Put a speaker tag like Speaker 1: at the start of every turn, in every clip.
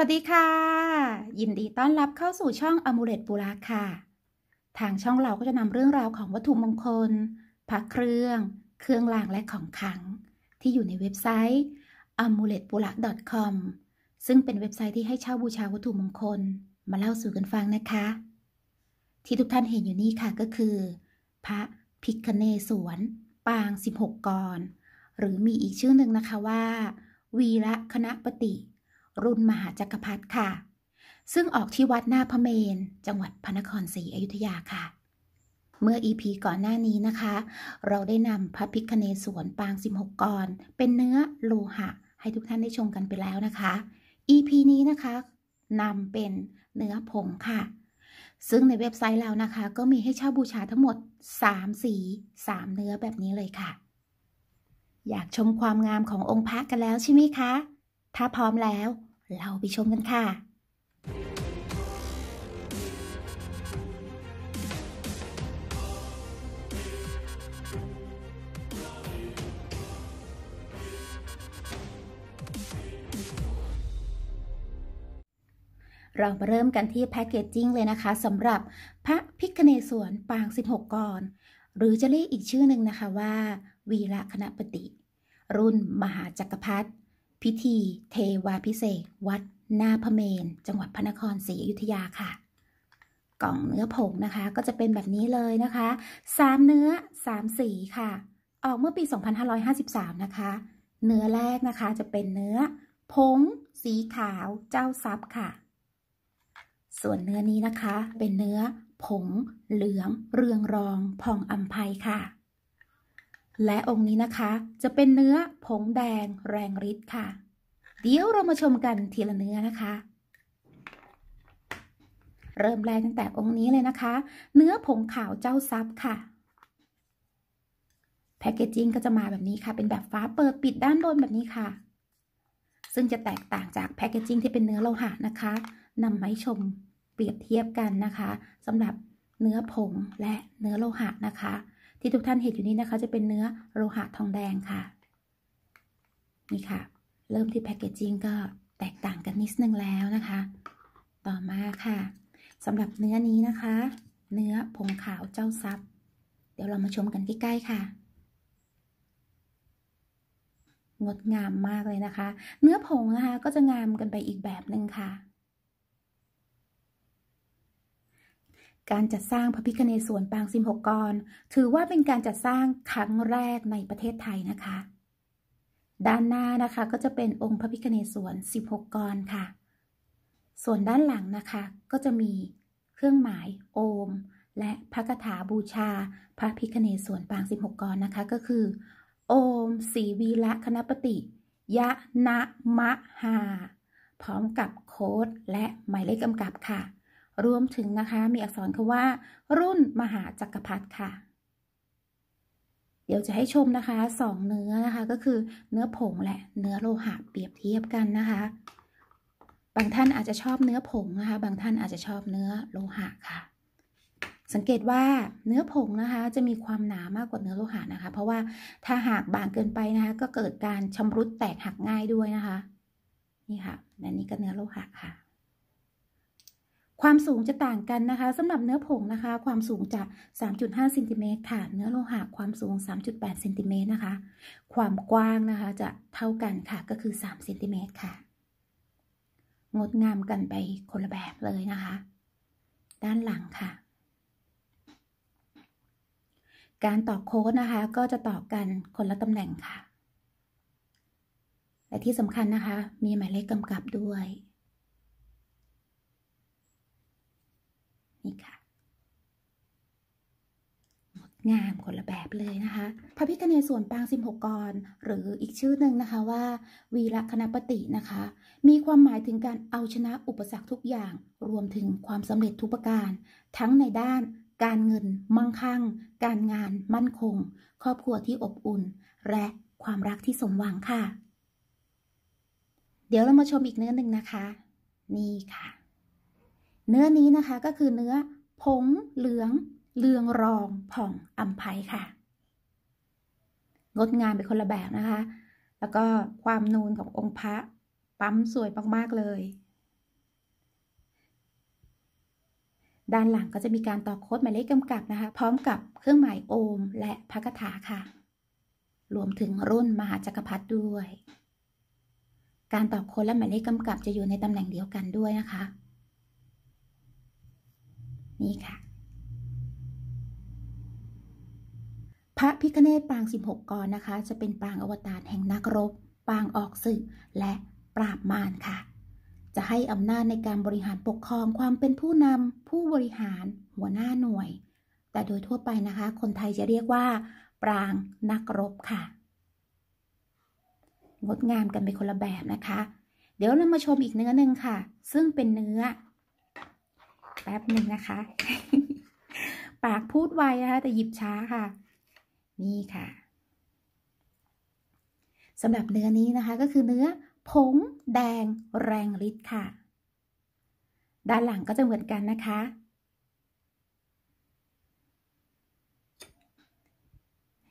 Speaker 1: วัสดีค่ะ ยินดีต้อนรับเข้าสู่ช่องอมูเลตปูราค่ะ ทางช่องเราก็จะนำเรื่องราวของวัตถุมงคลพระเครื่อง เครื่องรางและของขลัง ที่อยู่ในเว็บไซต์ a m u l e t p u l a k c o m ซึ่งเป็นเว็บไซต์ที่ให้เช่าบูชาวัตถุมงคลมาเล่าสู่กันฟังนะคะ ที่ทุกท่านเห็นอยู่นี่ค่ะก็คือ พระพิกเนสวนปาง 16กรหรือมีอีกชื่อหนึ่งนะคะว่า วีระคณะปฏิรุ่นมหาจักรพรรดิค่ะ ซึ่งออกที่วัดหน้าพระเมน จังหวัดพระนครศรีอยุธยาค่ะ เมื่ออีพีก่อนหน้านี้นะคะ เราได้นำพระพิคเนสวนปาง 16กรเป็นเนื้อโลหะ ให้ทุกท่านได้ชมกันไปแล้วนะคะ EP นี้นะคะนำเป็นเนื้อผงค่ะ ซึ่งในเว็บไซต์เรานะคะ ก็มีให้เช่าบูชาทั้งหมด 3 สี 3 เนื้อแบบนี้เลยค่ะ อยากชมความงามขององค์พระกันแล้วใช่ไหมคะ ถ้าพร้อมแล้วเราไปชมกันค่ะ เรามาเริ่มกันที่แพคเกจจิ้งเลยนะคะสำหรับพระพิคเนสวนปาง 16กรหรือจะเรียกอีกชื่อหนึ่งนะคะว่า วีระคณะปฏิรุ่นมหาจักรพรรดิพิธี เทวาพิเศษ วัดนาพเมนจังหวัดพระนครศรีอยุธยาค่ะ กล่องเนื้อผงนะคะก็จะเป็นแบบนี้เลยนะคะสามเนื้อสามสีค่ะ ออกเมื่อปี 2553 นะคะ เนื้อแรกนะคะจะเป็นเนื้อ ผง สีขาวเจ้าซับค่ะ ส่วนเนื้อนี้นะคะ เป็นเนื้อผงเหลือง เรืองรอง พองอัมภัยค่ะและองค์นี้นะคะ จะเป็นเนื้อผงแดง แรงฤทธิ์ค่ะ เดี๋ยวเรามาชมกันทีละเนื้อนะคะ เริ่มแรกตั้งแต่องค์นี้เลยนะคะ เนื้อ ผงขาวเจ้าซับค่ะ แพคเกจจิ้งก็จะมาแบบนี้ค่ะ เป็นแบบฟ้าเปิดปิดด้านบนแบบนี้ค่ะ ซึ่งจะแตกต่างจาก แพคเกจจิ้งที่เป็นเนื้อ โลหะนะคะนำมาให้ชมเปรียบเทียบกันนะคะสำหรับเนื้อผงและเนื้อโลหะนะคะที่ทุกท่านเห็นอยู่นี้นะคะ จะเป็นเนื้อโลหะทองแดงค่ะ นี่ค่ะ เริ่มที่แพคเกจจิ้งก็แตกต่างกันนิดนึงแล้วนะคะ ต่อมาค่ะสำหรับเนื้อนี้นะคะ เนื้อผงขาวเจ้าซับเดี๋ยวเรามาชมกันใกล้ๆค่ะ งดงามมากเลยนะคะ เนื้อผงนะคะ ก็จะงามกันไปอีกแบบหนึ่งค่ะการจัดสร้างพระพิคเนศสวนปางสิบหกกรถือว่าเป็นการจัดสร้างครั้งแรกในประเทศไทยนะคะ ด้านหน้านะคะก็จะเป็นองค์พระพิคเนศสวน16กรค่ะส่วนด้านหลังนะคะก็จะมีเครื่องหมาย โอม และพระคาถาบูชา พระพิคเนศสวนปาง 16กรนะคะก็คือ โอมรีวีละคณปติยะนะมะหา พร้อมกับโค้ดและหมายเลขกำกับค่ะรวมถึงนะคะ มีอักษรคำว่า รุ่นมหาจักรพรรดิค่ะ เดี๋ยวจะให้ชมนะคะ สองเนื้อนะคะ ก็คือเนื้อผงและ เนื้อโลหะเปรียบเทียบกันนะคะ บางท่านอาจจะชอบเนื้อผงนะคะ บางท่านอาจจะชอบเนื้อโลหะค่ะ สังเกตว่าเนื้อผงนะคะ จะมีความหนามากกว่าเนื้อโลหะนะคะ เพราะว่าถ้าหากบางเกินไปนะคะ ก็เกิดการชำรุดแตกหักง่ายด้วยนะคะนี่ค่ะและนี่ก็เนื้อโลหะค่ะความสูงจะต่างกันนะคะสำหรับเนื้อผงนะคะ ความสูงจะ3.5ซนติเมตรค่ะ เนื้อโลหะความสูง 3.8ซนติเมตรนะคะ ความกว้างนะคะจะเท่ากันค่ะก็คือ3ซนติเมตรค่ะ งดงามกันไปคนละแบบเลยนะคะ ด้านหลังค่ะ การต่อโค้ดนะคะ ก็จะต่อกันคนละตำแหน่งค่ะ และที่สำคัญนะคะ มีหมายเลขกำกับด้วยนี่ค่ะงดงามคนละแบบเลยนะคะพระพิคเนส่วนปาง16กรหรืออีกชื่อหนึ่งนะคะว่า วีระคณปตินะคะ มีความหมายถึงการเอาชนะอุปสรรคทุกอย่างรวมถึงความสำเร็จทุกประการ ทั้งในด้านการเงินมั่งคั่ง การงาน มั่นคง ครอบครัวที่อบอุ่น และความรักที่สมหวังค่ะ เดี๋ยวเรามาชมอีกเนื้อหนึ่งนะคะ นี่ค่ะเนื้อนี้นะคะก็คือเนื้อผงเหลือง เลืองรอง ผ่องอัมไพค่ะ งดงามเป็นคนละแบบนะคะ แล้วก็ความนูนขององค์พระปั๊มสวย มาก ๆ เลย ด้านหลังก็จะมีการต่อโค้ดหมายเลขกำกับนะคะ พร้อมกับเครื่องหมาย โอม และพระคาถาค่ะ รวมถึงรุ่นมหาจักรพรรดิด้วย การต่อโค้ดและหมายเลขกำกับจะอยู่ในตำแหน่งเดียวกันด้วยนะคะนี่ค่ะพระพิคเนตปาง 16กรนะคะ จะเป็นปางอวตารแห่งนักรบ ปางออกศึกและปราบมารค่ะ จะให้อำนาจในการบริหารปกครองความเป็นผู้นำผู้บริหารหัวหน้าหน่วย แต่โดยทั่วไปนะคะ คนไทยจะเรียกว่า ปรางนักรบค่ะงดงามกันไปคนละแบบนะคะ เดี๋ยวเรามาชมอีกเนื้อหนึ่งค่ะ ซึ่งเป็นเนื้อแป๊บหนึ่งนะคะ ปากพูดไวนะคะแต่หยิบช้าค่ะ นี่ค่ะสำหรับเนื้อนี้นะคะ ก็คือเนื้อ ผงแดงแรงฤทธิ์ค่ะ ด้านหลังก็จะเหมือนกันนะคะ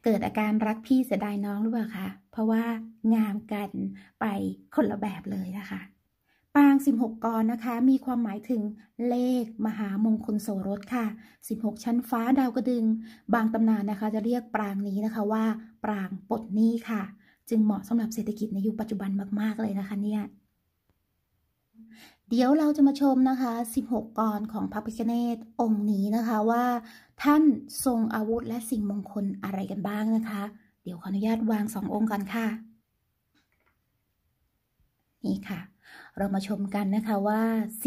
Speaker 1: เกิดอาการรักพี่เสียดายน้องหรือเปล่าคะเพราะว่างามกันไปคนละแบบเลยนะคะปาง 16กรนะคะมีความหมายถึงเลขมหามงคลโสรส ค่ะ 16 ชั้นฟ้าดาว กระดึงบางตำนานนะคะ จะเรียกปรางนี้นะคะว่า ปรางปดนี้ค่ะ จึงเหมาะสำหรับเศรษฐกิจในยุคปัจจุบันมาก ๆเลยนะคะเนี่ยเดี๋ยวเราจะมาชมนะคะ 16กรของพระพิคเนตองค์นี้นะคะว่า ท่านทรงอาวุธและสิ่งมงคลอะไรกันบ้างนะคะ เดี๋ยวขออนุญาตวางสององค์ก่อนค่ะ นี่ค่ะเรามาชมกันนะคะว่า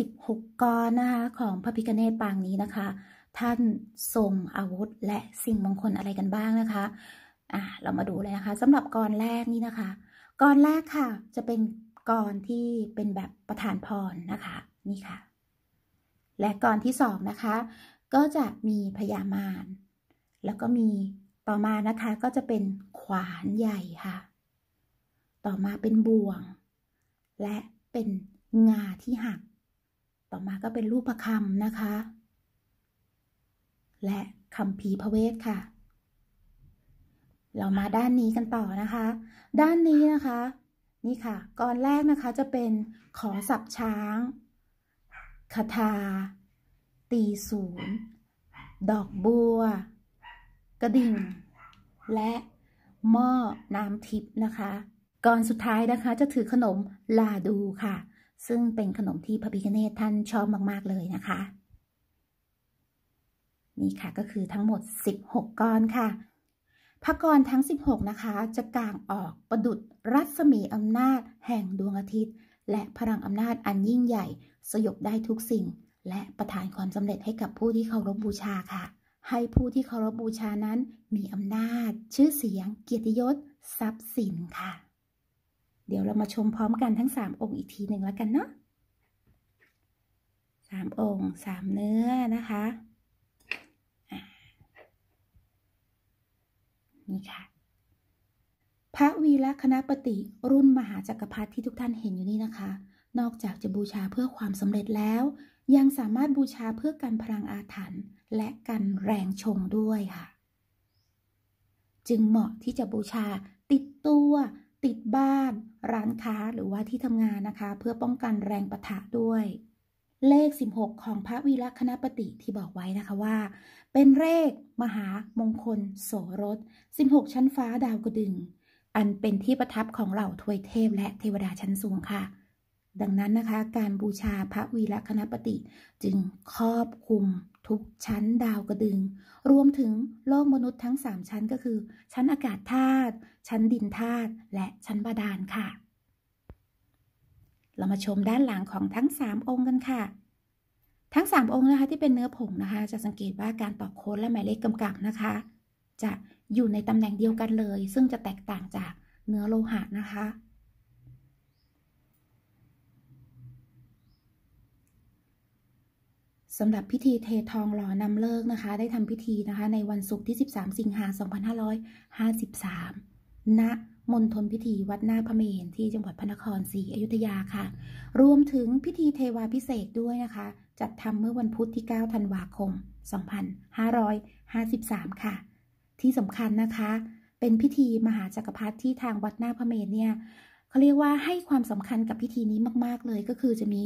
Speaker 1: 16กรนะคะของพระพิกเนตปางนี้นะคะ ท่านทรงอาวุธ และสิ่งมงคลอะไรกันบ้างนะคะอ่ะเรามาดูเลยนะคะสำหรับกรแรกนี่นะคะกรแรกค่ะ จะเป็นกรที่เป็นแบบประธานพรนะคะนี่ค่ะ และกรที่สองนะคะ ก็จะมีพญามารแล้วก็มีต่อมานะคะ ก็จะเป็นขวานใหญ่ค่ะ ต่อมาเป็นบ่วงและเป็น งาที่หัก ต่อมาก็เป็นรูปคำนะคะ และคำพีพระเวทค่ะ เรามาด้านนี้กันต่อนะคะ ด้านนี้นะคะ นี่ค่ะ ก่อนแรกนะคะจะเป็นขอสับ ช้างคาถาตีศูนย์ดอกบัว กระดิ่ง และหม้อน้ำทิพย์นะคะก่อนสุดท้ายนะคะจะถือขนมลาดูค่ะ ซึ่งเป็นขนมที่พระพิคเนตท่านชอบมาก ๆเลยนะคะนี่ค่ะก็คือทั้งหมด 16ก้อนค่ะ พระกรทั้ง 16 นะคะ จะกางออกประดุดรัศมีอำนาจแห่งดวงอาทิตย์ และพลังอำนาจอันยิ่งใหญ่ สยบได้ทุกสิ่ง และประทานความสำเร็จให้กับผู้ที่เคารพบบูชาค่ะ ให้ผู้ที่เคารพบบูชานั้นมีอำนาจ ชื่อเสียง เกียรติยศ ทรัพย์สินค่ะเดี๋ยวเรามาชมพร้อมกันทั้งสามองค์อีกทีหนึ่งแล้วกันเนาะสามองค์สามเนื้อนะคะนี่ค่ะพระวีระคณะปฏิรุ่นมหาจักรพรรดิที่ทุกท่านเห็นอยู่นี่นะคะ นอกจากจะบูชาเพื่อความสำเร็จแล้ว ยังสามารถบูชาเพื่อกันพลังอาถรรพ์และกันแรงชงด้วยค่ะ จึงเหมาะที่จะบูชาติดตัวติดบ้าน ร้านค้าหรือว่าที่ทำงานนะคะ เพื่อป้องกันแรงประทะด้วย เลข 16 ของพระวีระคณปฏิที่บอกไว้นะคะว่า เป็นเลข มหามงคล โสรส 16 ชั้นฟ้าดาว กระดึง อันเป็นที่ประทับของเหล่า ทวยเทพและเทวดาชั้นสูงค่ะ ดังนั้นนะคะ การบูชาพระวีระคณปฏิจึงครอบคลุมทุกชั้นดาวกระดึง รวมถึงโลกมนุษย์ทั้ง 3 ชั้นก็คือ ชั้นอากาศธาตุ ชั้นดินธาตุ และชั้นบาดาลค่ะ เรามาชมด้านหลังของทั้ง 3 องค์กันค่ะ ทั้ง 3 องค์นะคะที่เป็นเนื้อผง นะคะจะสังเกตว่าการต่อโค้ดและหมายเลขกำกับนะคะ จะอยู่ในตำแหน่งเดียวกันเลย ซึ่งจะแตกต่างจากเนื้อโลหะนะคะสำหรับพิธีเททองหล่อนำเลิกนะคะ ได้ทำพิธีนะคะในวันศุกร์ที่ 13 สิงหา2553ณมณฑลพิธีวัดหน้าพระเมนที่จังหวัดพระนครศรีอยุธยาค่ะ รวมถึงพิธีเทวาพิเศษด้วยนะคะ จัดทำเมื่อวันพุธที่9ธันวาคม 2553 ค่ะ ที่สำคัญนะคะ เป็นพิธีมหาจักรพรรดิที่ทางวัดหน้าพระเมนเนี่ยเขาเรียกว่าให้ความสำคัญกับพิธีนี้มากๆเลยก็คือจะมี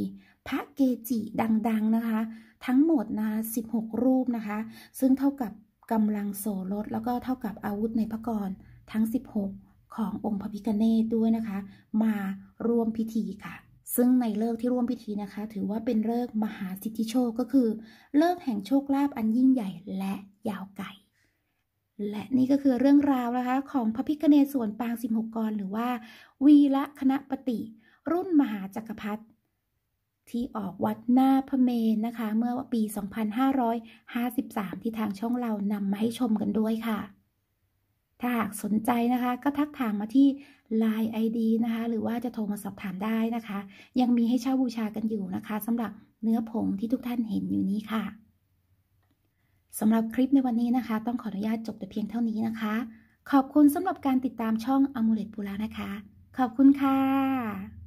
Speaker 1: พระเกจิดังๆนะคะทั้งหมดนะ16 รูปนะคะ ซึ่งเท่ากับกำลังโสรถแล้วก็เท่ากับอาวุธในพระกรทั้ง 16 ขององค์พระพิกเนตด้วยนะคะ มาร่วมพิธีค่ะ ซึ่งในเลิกที่ร่วมพิธีนะคะ ถือว่าเป็นเลิกมหาสิทธิโชคก็คือเลิกแห่งโชคลาภอันยิ่งใหญ่และยาวไกล และนี่ก็คือเรื่องราวนะคะของพระพิกเนศส่วนปาง 16 กรหรือว่า วีละคณะปฏิรุ่นมหาจักรพรรดิที่ออกวัดหน้าพระเมนนะคะ เมื่อปี 2553 ที่ทางช่องเรานำมาให้ชมกันด้วยค่ะ ถ้าหากสนใจนะคะ ก็ทักถามมาที่ Line ID นะคะ หรือว่าจะโทรมาสอบถามได้นะคะ ยังมีให้เช่าบูชากันอยู่นะคะสำหรับเนื้อผงที่ทุกท่านเห็นอยู่นี้ค่ะสำหรับคลิปในวันนี้นะคะ ต้องขออนุญาตจบแต่เพียงเท่านี้นะคะ ขอบคุณสำหรับการติดตามช่องอมูเลตปูลานะคะขอบคุณค่ะ